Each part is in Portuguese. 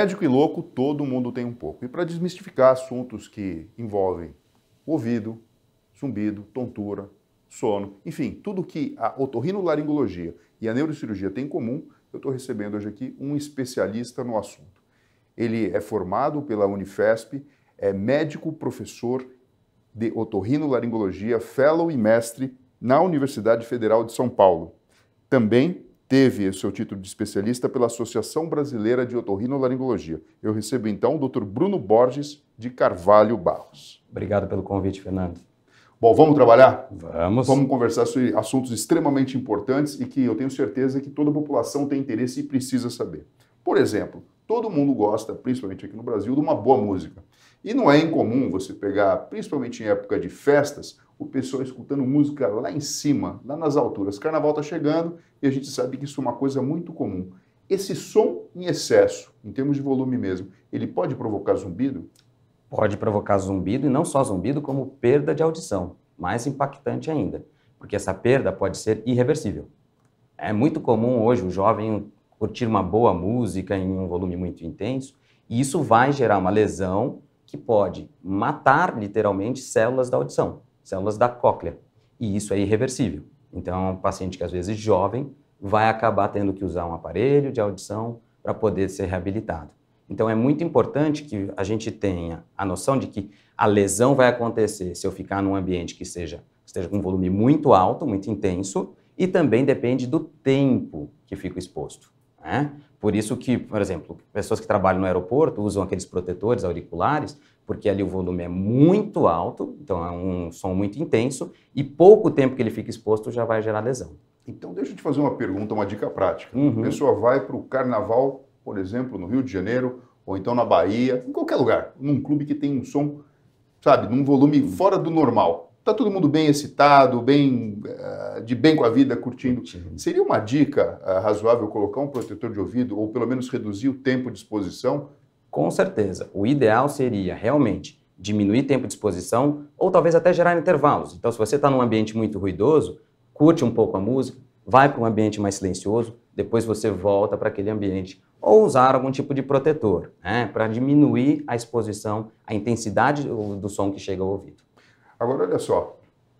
médico e louco, todo mundo tem um pouco. E para desmistificar assuntos que envolvem ouvido, zumbido, tontura, sono, enfim, tudo que a otorrinolaringologia e a neurocirurgia têm em comum, eu estou recebendo hoje aqui um especialista no assunto. Ele é formado pela Unifesp, é médico professor de otorrinolaringologia, fellow e mestre na Universidade Federal de São Paulo. Também teve o seu título de especialista pela Associação Brasileira de Otorrinolaringologia. Eu recebo então o Dr. Bruno Borges de Carvalho Barros. Obrigado pelo convite, Fernando. Bom, vamos trabalhar? Vamos. Vamos conversar sobre assuntos extremamente importantes e que eu tenho certeza que toda a população tem interesse e precisa saber. Por exemplo, todo mundo gosta, principalmente aqui no Brasil, de uma boa música. E não é incomum você pegar, principalmente em época de festas, o pessoal escutando música lá em cima, lá nas alturas. Carnaval está chegando e a gente sabe que isso é uma coisa muito comum. Esse som em excesso, em termos de volume mesmo, ele pode provocar zumbido? Pode provocar zumbido e não só zumbido, como perda de audição. Mais impactante ainda, porque essa perda pode ser irreversível. É muito comum hoje o jovem curtir uma boa música em um volume muito intenso e isso vai gerar uma lesão que pode matar literalmente células da audição células da cóclea. E isso é irreversível. Então, é um paciente que às vezes jovem vai acabar tendo que usar um aparelho de audição para poder ser reabilitado. Então, é muito importante que a gente tenha a noção de que a lesão vai acontecer se eu ficar num ambiente que seja, esteja com um volume muito alto, muito intenso, e também depende do tempo que fico exposto. Né? Por isso que, por exemplo, pessoas que trabalham no aeroporto usam aqueles protetores auriculares porque ali o volume é muito alto, então é um som muito intenso, e pouco tempo que ele fica exposto já vai gerar lesão. Então deixa eu te fazer uma pergunta, uma dica prática. Uhum. A pessoa vai para o carnaval, por exemplo, no Rio de Janeiro, ou então na Bahia, em qualquer lugar, num clube que tem um som, sabe, num volume uhum. fora do normal. Tá todo mundo bem excitado, bem eh, de bem com a vida, curtindo. Seria uma dica eh, razoável colocar um protetor de ouvido ou pelo menos reduzir o tempo de exposição com certeza, o ideal seria realmente diminuir tempo de exposição ou talvez até gerar intervalos. Então, se você está num ambiente muito ruidoso, curte um pouco a música, vai para um ambiente mais silencioso, depois você volta para aquele ambiente. Ou usar algum tipo de protetor, né, para diminuir a exposição, a intensidade do som que chega ao ouvido. Agora, olha só,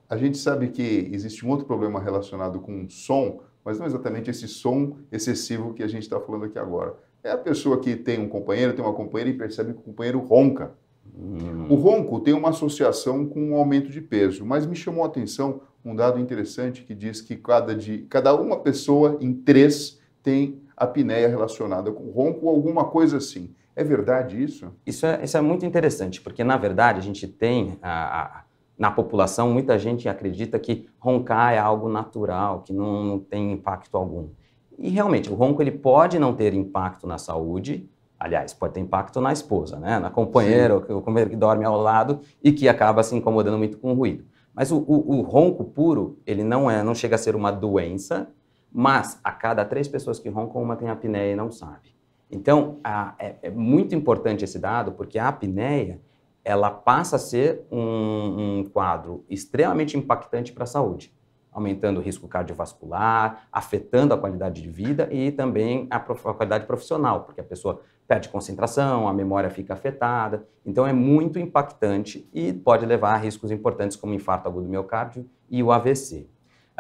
a gente sabe que existe um outro problema relacionado com som, mas não exatamente esse som excessivo que a gente está falando aqui agora é a pessoa que tem um companheiro, tem uma companheira e percebe que o companheiro ronca. Hum. O ronco tem uma associação com um aumento de peso, mas me chamou a atenção um dado interessante que diz que cada, de, cada uma pessoa em três tem apneia relacionada com ronco ou alguma coisa assim. É verdade isso? Isso é, isso é muito interessante, porque na verdade a gente tem a, a, na população, muita gente acredita que roncar é algo natural, que não, não tem impacto algum. E realmente, o ronco ele pode não ter impacto na saúde, aliás, pode ter impacto na esposa, né? na companheira, ou o companheiro que dorme ao lado e que acaba se incomodando muito com o ruído. Mas o, o, o, ronco puro, ele não é, não chega a ser uma doença, mas a cada três pessoas que roncam, uma tem apneia e não sabe. Então, a, é, é, muito importante esse dado, porque a apneia, ela passa a ser um, um quadro extremamente impactante para a saúde aumentando o risco cardiovascular, afetando a qualidade de vida e também a, a qualidade profissional, porque a pessoa perde concentração, a memória fica afetada. Então é muito impactante e pode levar a riscos importantes como infarto agudo do miocárdio e o AVC. Uh,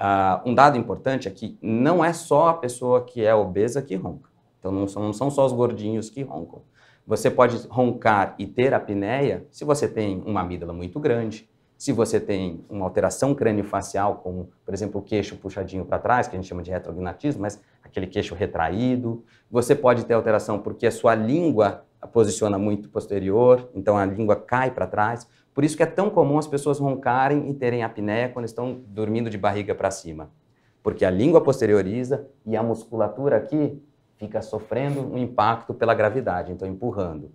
ah, um dado importante é que não é só a pessoa que é obesa que ronca. Então não são, não são só os gordinhos que roncam. Você pode roncar e ter apneia se você tem uma amígdala muito grande, se você tem uma alteração facial, como, por exemplo, o queixo puxadinho para trás, que a gente chama de retrognatismo, mas aquele queixo retraído. Você pode ter alteração porque a sua língua posiciona muito posterior, então a língua cai para trás. Por isso que é tão comum as pessoas roncarem e terem apneia quando estão dormindo de barriga para cima. Porque a língua posterioriza e a musculatura aqui fica sofrendo um impacto pela gravidade, então empurrando.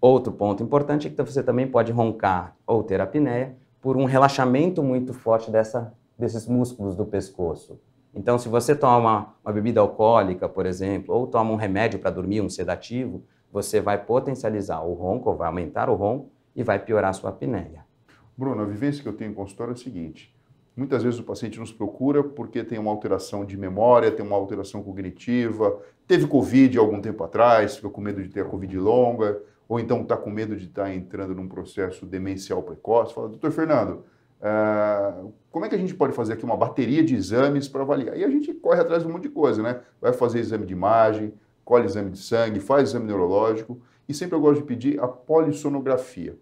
Outro ponto importante é que você também pode roncar ou ter apneia por um relaxamento muito forte dessa, desses músculos do pescoço. Então, se você toma uma bebida alcoólica, por exemplo, ou toma um remédio para dormir, um sedativo, você vai potencializar o ronco, vai aumentar o ronco e vai piorar a sua apneia. Bruno, a vivência que eu tenho em consultório é a seguinte: muitas vezes o paciente nos procura porque tem uma alteração de memória, tem uma alteração cognitiva, teve Covid algum tempo atrás, ficou com medo de ter a Covid longa, ou então está com medo de estar tá entrando num processo demencial precoce, fala, doutor Fernando, uh, como é que a gente pode fazer aqui uma bateria de exames para avaliar? E a gente corre atrás de um monte de coisa, né? Vai fazer exame de imagem, colhe exame de sangue, faz exame neurológico, e sempre eu gosto de pedir a polissonografia.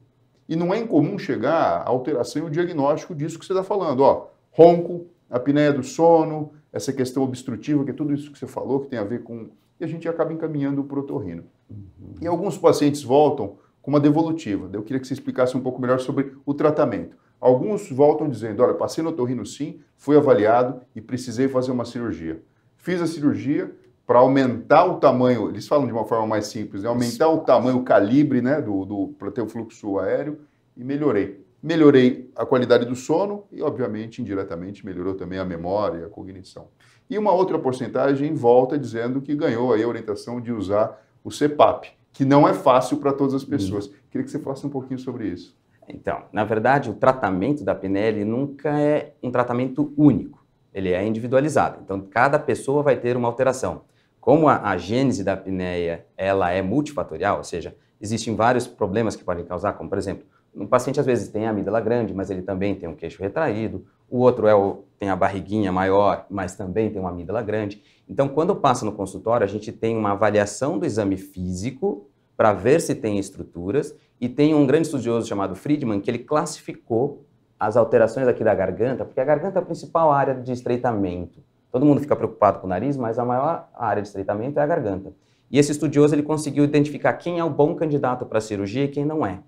E não é incomum chegar a alteração e o diagnóstico disso que você está falando, ó, ronco, apneia do sono, essa questão obstrutiva, que é tudo isso que você falou, que tem a ver com e a gente acaba encaminhando para o otorrino. Uhum. E alguns pacientes voltam com uma devolutiva. Eu queria que você explicasse um pouco melhor sobre o tratamento. Alguns voltam dizendo: olha, passei no torrino sim, fui avaliado e precisei fazer uma cirurgia. Fiz a cirurgia para aumentar o tamanho, eles falam de uma forma mais simples, né? aumentar o tamanho, o calibre né? do, do para ter o fluxo aéreo e melhorei melhorei a qualidade do sono e, obviamente, indiretamente, melhorou também a memória, a cognição. E uma outra porcentagem volta dizendo que ganhou aí a orientação de usar o CPAP, que não é fácil para todas as pessoas. Hum. Queria que você falasse um pouquinho sobre isso. Então, na verdade, o tratamento da PNL nunca é um tratamento único. Ele é individualizado. Então, cada pessoa vai ter uma alteração. Como a, a gênese da apneia ela é multifatorial, ou seja, existem vários problemas que podem causar, como por exemplo um paciente às vezes tem a amígdala grande, mas ele também tem um queixo retraído. O outro é o, tem a barriguinha maior, mas também tem uma amígdala grande. Então, quando passa no consultório, a gente tem uma avaliação do exame físico para ver se tem estruturas e tem um grande estudioso chamado Friedman que ele classificou as alterações aqui da garganta, porque a garganta é a principal área de estreitamento. Todo mundo fica preocupado com o nariz, mas a maior área de estreitamento é a garganta. E esse estudioso ele conseguiu identificar quem é o bom candidato para cirurgia e quem não é.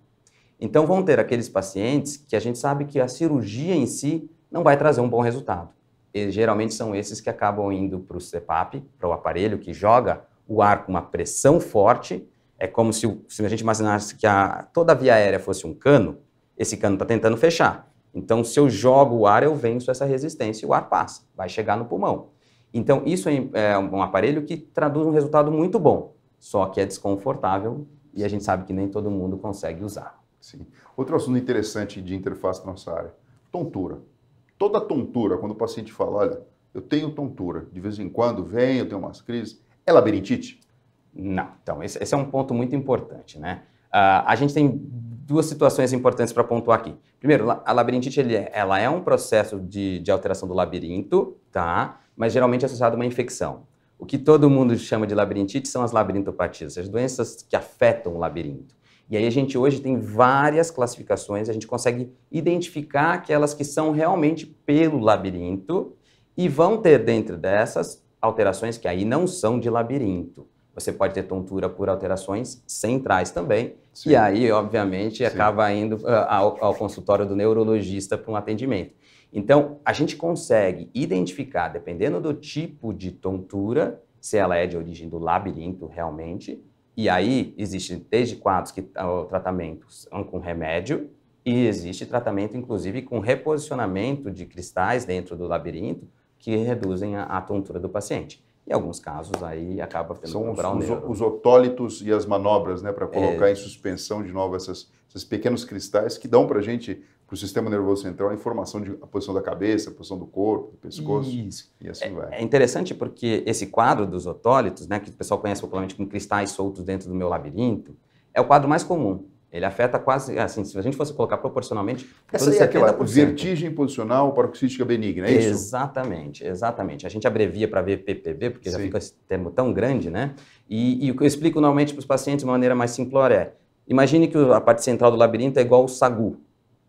Então vão ter aqueles pacientes que a gente sabe que a cirurgia em si não vai trazer um bom resultado. E geralmente são esses que acabam indo para o CPAP, para o aparelho que joga o ar com uma pressão forte. É como se, se a gente imaginasse que a, toda a via aérea fosse um cano, esse cano está tentando fechar. Então, se eu jogo o ar, eu venço essa resistência e o ar passa, vai chegar no pulmão. Então, isso é, é um aparelho que traduz um resultado muito bom, só que é desconfortável e a gente sabe que nem todo mundo consegue usar. Sim. Outro assunto interessante de interface na nossa área, tontura. Toda tontura, quando o paciente fala, olha, eu tenho tontura, de vez em quando vem, eu tenho umas crises, é labirintite? Não. Então, esse, esse é um ponto muito importante, né? Uh, a gente tem duas situações importantes para pontuar aqui. Primeiro, a labirintite ele é, ela é um processo de, de alteração do labirinto, tá? mas geralmente é associado a uma infecção. O que todo mundo chama de labirintite são as labirintopatias, as doenças que afetam o labirinto. E aí a gente hoje tem várias classificações, a gente consegue identificar aquelas que são realmente pelo labirinto e vão ter dentro dessas alterações que aí não são de labirinto. Você pode ter tontura por alterações centrais também. Sim. E aí, obviamente, Sim. acaba indo ah, ao, ao consultório do neurologista para um atendimento. Então, a gente consegue identificar, dependendo do tipo de tontura, se ela é de origem do labirinto realmente, e aí existem desde quadros que ah, tratamentos com remédio e existe tratamento inclusive com reposicionamento de cristais dentro do labirinto que reduzem a, a tontura do paciente. E alguns casos aí acaba tendo São um grau os, os, otólitos e as manobras, né, para colocar é... em suspensão de novo essas, esses pequenos cristais que dão para a gente para o sistema nervoso central é a informação de a posição da cabeça, a posição do corpo, do pescoço. Isso. E assim é, vai. É interessante porque esse quadro dos otólitos, né, que o pessoal conhece popularmente como cristais soltos dentro do meu labirinto, é o quadro mais comum. Ele afeta quase, assim, se a gente fosse colocar proporcionalmente, essa é aquela vertigem posicional paroxística benigna, é isso? Exatamente, exatamente. A gente abrevia para VPPV porque Sim. já fica esse termo tão grande, né? E, e o que eu explico normalmente para os pacientes de uma maneira mais simplória é, imagine que a parte central do labirinto é igual o sagu,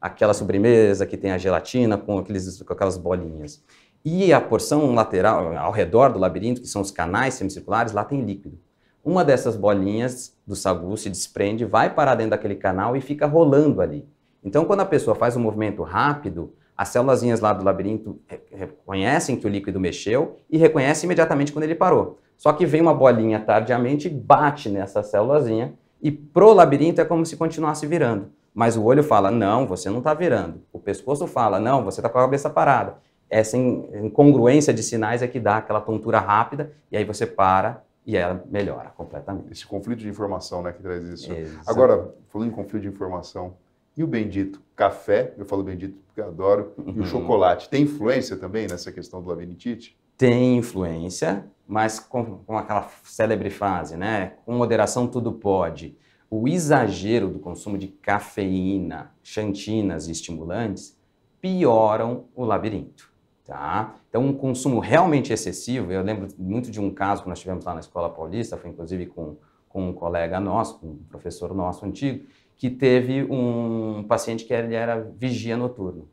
aquela sobremesa que tem a gelatina com, aqueles, com aquelas bolinhas. E a porção lateral, ao redor do labirinto, que são os canais semicirculares, lá tem líquido. Uma dessas bolinhas do sagu se desprende, vai parar dentro daquele canal e fica rolando ali. Então, quando a pessoa faz um movimento rápido, as células lá do labirinto reconhecem que o líquido mexeu e reconhecem imediatamente quando ele parou. Só que vem uma bolinha tardiamente, bate nessa célulazinha e pro labirinto é como se continuasse virando. Mas o olho fala, não, você não está virando. O pescoço fala, não, você está com a cabeça parada. Essa incongruência de sinais é que dá aquela tontura rápida e aí você para e ela melhora completamente. Esse conflito de informação né, que traz isso. Exato. Agora, falando em conflito de informação, e o bendito café, eu falo bendito porque eu adoro, uhum. e o uhum. chocolate, tem influência também nessa questão do labirintite? Tem influência, mas com, com aquela célebre frase, né? Com moderação tudo pode o exagero do consumo de cafeína, xantinas e estimulantes pioram o labirinto. Tá? Então, um consumo realmente excessivo, eu lembro muito de um caso que nós tivemos lá na Escola Paulista, foi inclusive com, com um colega nosso, um professor nosso antigo, que teve um paciente que ele era vigia noturno.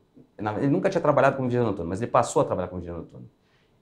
Ele nunca tinha trabalhado como vigia noturno, mas ele passou a trabalhar como vigia noturno.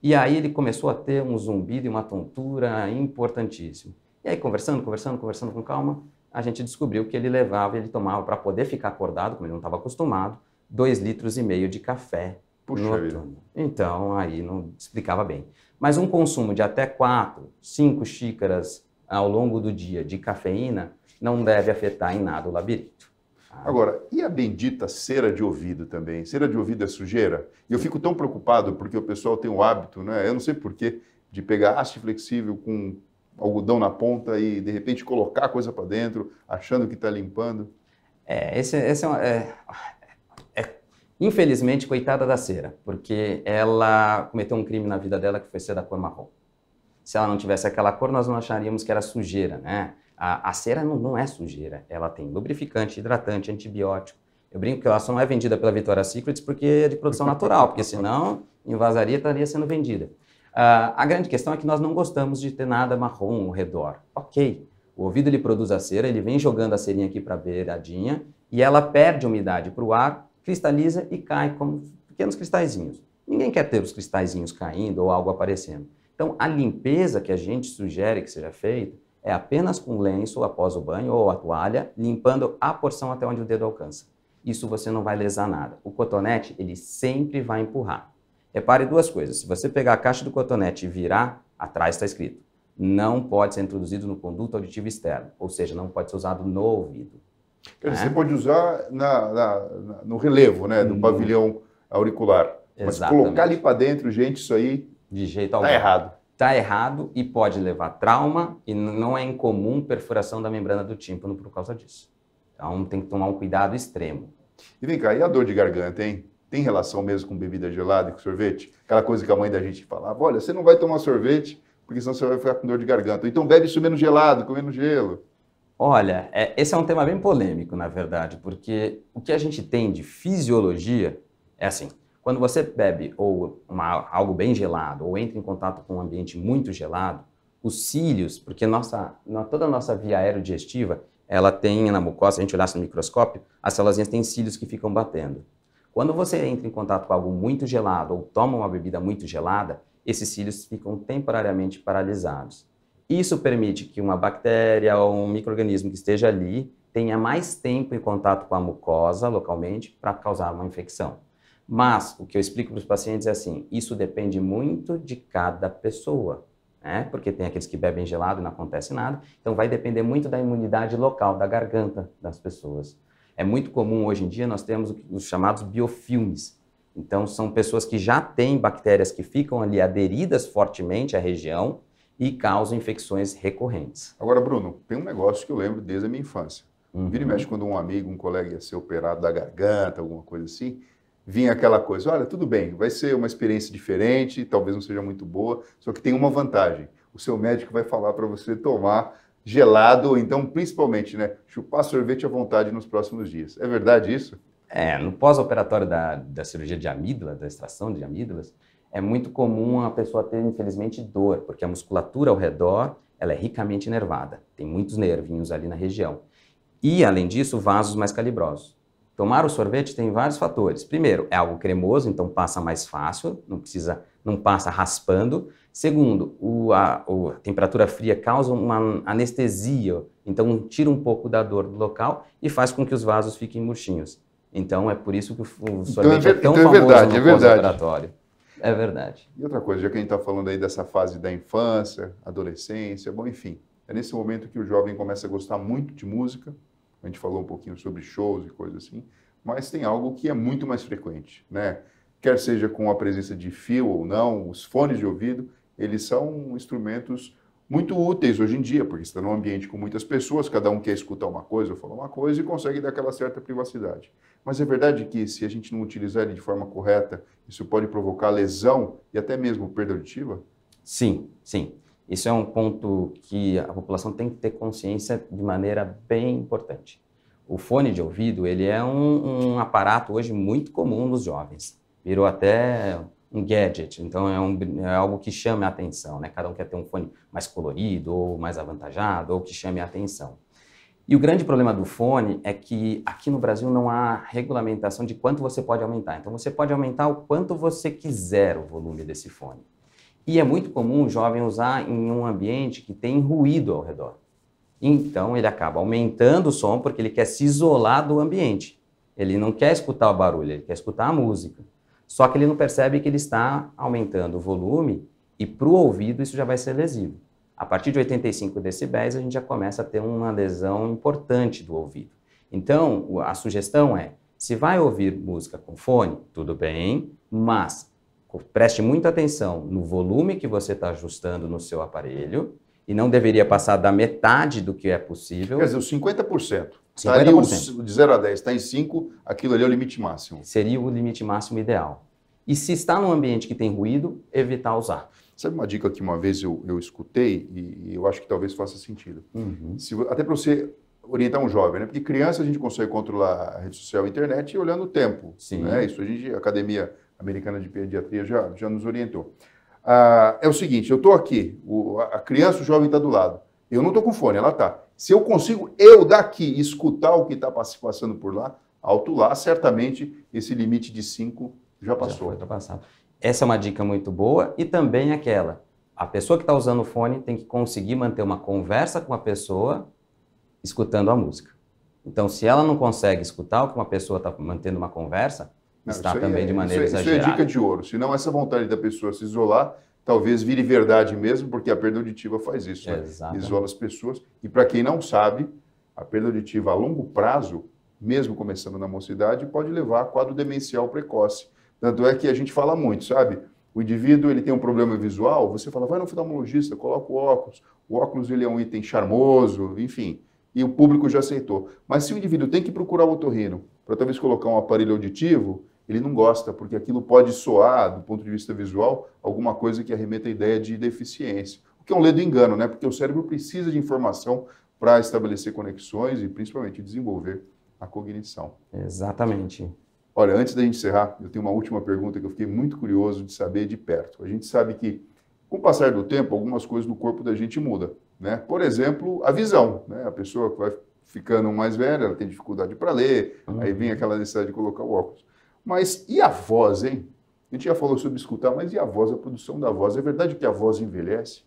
E aí ele começou a ter um zumbido e uma tontura importantíssimo. E aí, conversando, conversando, conversando com calma, a gente descobriu que ele levava, ele tomava, para poder ficar acordado, como ele não estava acostumado, dois litros e meio de café Puxa noturno. Então, aí não explicava bem. Mas um consumo de até quatro, cinco xícaras ao longo do dia de cafeína não deve afetar em nada o labirinto. Ah. Agora, e a bendita cera de ouvido também? Cera de ouvido é sujeira? E eu fico tão preocupado porque o pessoal tem o hábito, né? Eu não sei porquê, de pegar haste flexível com algodão na ponta e de repente colocar a coisa para dentro, achando que está limpando? É, esse, esse é, uma, é, é, infelizmente, coitada da cera, porque ela cometeu um crime na vida dela que foi ser da cor marrom. Se ela não tivesse aquela cor, nós não acharíamos que era sujeira, né? A, a cera não, não é sujeira, ela tem lubrificante, hidratante, antibiótico. Eu brinco que ela só não é vendida pela Vitória Secrets porque é de produção natural, porque senão em vazaria estaria sendo vendida. Uh, a grande questão é que nós não gostamos de ter nada marrom ao redor. Ok, o ouvido ele produz a cera, ele vem jogando a cerinha aqui para a beiradinha e ela perde umidade para o ar, cristaliza e cai como pequenos cristalzinhos. Ninguém quer ter os cristalzinhos caindo ou algo aparecendo. Então, a limpeza que a gente sugere que seja feita é apenas com lenço após o banho ou a toalha, limpando a porção até onde o dedo alcança. Isso você não vai lesar nada. O cotonete, ele sempre vai empurrar. Repare duas coisas. Se você pegar a caixa do cotonete e virar, atrás está escrito: não pode ser introduzido no conduto auditivo externo, ou seja, não pode ser usado no ouvido. Quer dizer, é? você pode usar na, na, no relevo né, no... Uhum. pavilhão auricular. Mas colocar ali para dentro, gente, isso aí. De jeito algum. Está errado. Está errado e pode levar trauma, e não é incomum perfuração da membrana do tímpano por causa disso. Então tem que tomar um cuidado extremo. E vem cá, e a dor de garganta, hein? tem relação mesmo com bebida gelada e com sorvete? Aquela coisa que a mãe da gente falava: olha, você não vai tomar sorvete porque senão você vai ficar com dor de garganta. Então bebe isso menos gelado, comendo gelo. Olha, é, esse é um tema bem polêmico, na verdade, porque o que a gente tem de fisiologia é assim: quando você bebe ou uma, algo bem gelado ou entra em contato com um ambiente muito gelado, os cílios, porque nossa, toda a nossa via aerodigestiva, ela tem na mucosa, se a gente olhar no microscópio, as células têm cílios que ficam batendo. Quando você entra em contato com algo muito gelado ou toma uma bebida muito gelada, esses cílios ficam temporariamente paralisados. Isso permite que uma bactéria ou um microorganismo que esteja ali tenha mais tempo em contato com a mucosa localmente para causar uma infecção. Mas o que eu explico para os pacientes é assim: isso depende muito de cada pessoa, né? Porque tem aqueles que bebem gelado e não acontece nada, então vai depender muito da imunidade local da garganta das pessoas. É muito comum hoje em dia nós temos os chamados biofilmes. Então, são pessoas que já têm bactérias que ficam ali aderidas fortemente à região e causam infecções recorrentes. Agora, Bruno, tem um negócio que eu lembro desde a minha infância. Uhum. Vira e mexe quando um amigo, um colega ia ser operado da garganta, alguma coisa assim, vinha aquela coisa: olha, tudo bem, vai ser uma experiência diferente, talvez não seja muito boa, só que tem uma vantagem. O seu médico vai falar para você tomar gelado, então principalmente, né, chupar sorvete à vontade nos próximos dias. É verdade isso? É, no pós-operatório da, da cirurgia de amígdala, da extração de amígdalas, é muito comum a pessoa ter, infelizmente, dor, porque a musculatura ao redor ela é ricamente nervada, tem muitos nervinhos ali na região. E, além disso, vasos mais calibrosos. Tomar o sorvete tem vários fatores. Primeiro, é algo cremoso, então passa mais fácil, não precisa, não passa raspando. Segundo, o, a, a temperatura fria causa uma anestesia, então tira um pouco da dor do local e faz com que os vasos fiquem murchinhos. Então é por isso que o sorvete então, é, é tão então é famoso é verdade, no é pós-operatório. É verdade. E outra coisa, já que a gente está falando aí dessa fase da infância, adolescência, bom, enfim, é nesse momento que o jovem começa a gostar muito de música, a gente falou um pouquinho sobre shows e coisas assim, mas tem algo que é muito mais frequente, né? Quer seja com a presença de fio ou não, os fones de ouvido, eles são instrumentos muito úteis hoje em dia, porque está num ambiente com muitas pessoas, cada um quer escutar uma coisa ou falar uma coisa e consegue dar aquela certa privacidade. Mas é verdade que se a gente não utilizar ele de forma correta, isso pode provocar lesão e até mesmo perda auditiva? Sim, sim. Isso é um ponto que a população tem que ter consciência de maneira bem importante. O fone de ouvido ele é um, um aparato hoje muito comum nos jovens. Virou até um gadget, então é, um, é algo que chama a atenção, né? Cada um quer ter um fone mais colorido, ou mais avantajado, ou que chame a atenção. E o grande problema do fone é que aqui no Brasil não há regulamentação de quanto você pode aumentar. Então você pode aumentar o quanto você quiser o volume desse fone. E é muito comum o jovem usar em um ambiente que tem ruído ao redor. Então ele acaba aumentando o som porque ele quer se isolar do ambiente. Ele não quer escutar o barulho, ele quer escutar a música. Só que ele não percebe que ele está aumentando o volume e para o ouvido isso já vai ser lesivo. A partir de 85 decibéis a gente já começa a ter uma lesão importante do ouvido. Então a sugestão é: se vai ouvir música com fone, tudo bem, mas Preste muita atenção no volume que você está ajustando no seu aparelho e não deveria passar da metade do que é possível. Quer dizer, os 50%. 50%. Tá os, de 0 a 10 está em 5, aquilo ali é o limite máximo. Seria o limite máximo ideal. E se está num ambiente que tem ruído, evitar usar. Sabe uma dica que uma vez eu, eu escutei e, eu acho que talvez faça sentido? Uhum. Se, até para você orientar um jovem, né? Porque criança a gente consegue controlar a rede social e a internet olhando o tempo. Sim. Né? Isso a gente, academia Americana de Pediatria já, já nos orientou. Ah, é o seguinte, eu estou aqui, o, a criança, o jovem está do lado. Eu não estou com fone, ela está. Se eu consigo, eu daqui, escutar o que está passando por lá, alto lá, certamente esse limite de 5 já passou. Já foi, passado. Essa é uma dica muito boa e também aquela. A pessoa que está usando o fone tem que conseguir manter uma conversa com a pessoa escutando a música. Então, se ela não consegue escutar o que uma pessoa está mantendo uma conversa, não, está também é, de maneira isso, exagerada. É- isso é dica de ouro. Senão essa vontade da pessoa se isolar talvez vire verdade mesmo, porque a perda auditiva faz isso, né? isola as pessoas. E para quem não sabe, a perda auditiva a longo prazo, mesmo começando na mocidade, pode levar a quadro demencial precoce. Tanto é que a gente fala muito, sabe? O indivíduo ele tem um problema visual, você fala, vai no oftalmologista, coloca o óculos. O óculos ele é um item charmoso, enfim, e o público já aceitou. Mas se o indivíduo tem que procurar o otorrino para talvez colocar um aparelho auditivo, ele não gosta, porque aquilo pode soar, do ponto de vista visual, alguma coisa que arremeta a ideia de deficiência. O que é um ledo engano, né? Porque o cérebro precisa de informação para estabelecer conexões e, principalmente, desenvolver a cognição. Exatamente. Olha, antes da gente encerrar, eu tenho uma última pergunta que eu fiquei muito curioso de saber de perto. A gente sabe que, com o passar do tempo, algumas coisas no corpo da gente mudam. Né? Por exemplo, a visão. Né? A pessoa que vai ficando mais velha, ela tem dificuldade para ler, uhum. aí vem aquela necessidade de colocar o óculos. Mas e a voz, hein? A gente já falou sobre escutar, mas e a voz, a produção da voz? É verdade que a voz envelhece?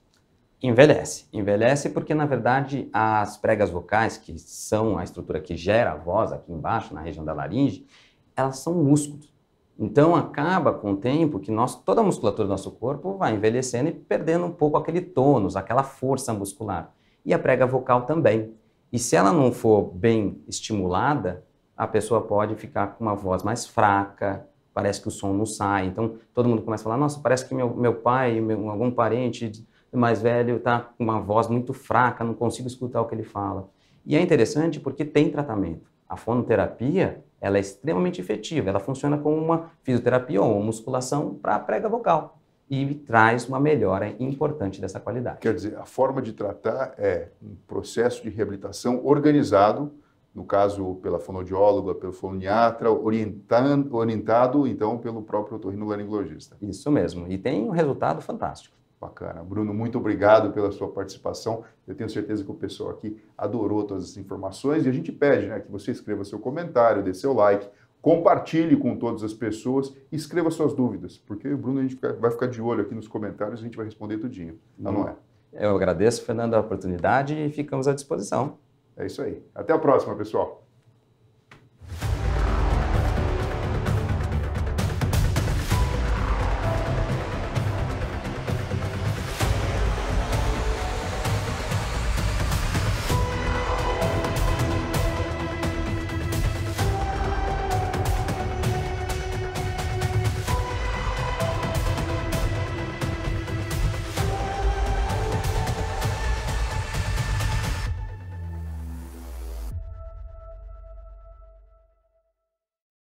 Envelhece. Envelhece porque, na verdade, as pregas vocais, que são a estrutura que gera a voz aqui embaixo, na região da laringe, elas são músculos. Então, acaba com o tempo que nós, toda a musculatura do nosso corpo vai envelhecendo e perdendo um pouco aquele tônus, aquela força muscular. E a prega vocal também. E se ela não for bem estimulada, a pessoa pode ficar com uma voz mais fraca, parece que o som não sai. Então, todo mundo começa a falar, nossa, parece que meu, meu pai, meu, algum parente mais velho está com uma voz muito fraca, não consigo escutar o que ele fala. E é interessante porque tem tratamento. A fonoterapia, ela é extremamente efetiva, ela funciona como uma fisioterapia ou uma musculação para a prega vocal e traz uma melhora importante dessa qualidade. Quer dizer, a forma de tratar é um processo de reabilitação organizado no caso pela fonodióloga, pelo foniatra, orientando, orientado então pelo próprio otorrinolaringologista. Isso mesmo, e tem um resultado fantástico. Bacana. Bruno, muito obrigado pela sua participação. Eu tenho certeza que o pessoal aqui adorou todas as informações e a gente pede né, que você escreva seu comentário, dê seu like, compartilhe com todas as pessoas, escreva suas dúvidas, porque o Bruno a gente vai ficar de olho aqui nos comentários e a gente vai responder tudinho, não, tá, não é? Eu agradeço, Fernando, a oportunidade e ficamos à disposição. É isso aí. Até a próxima, pessoal.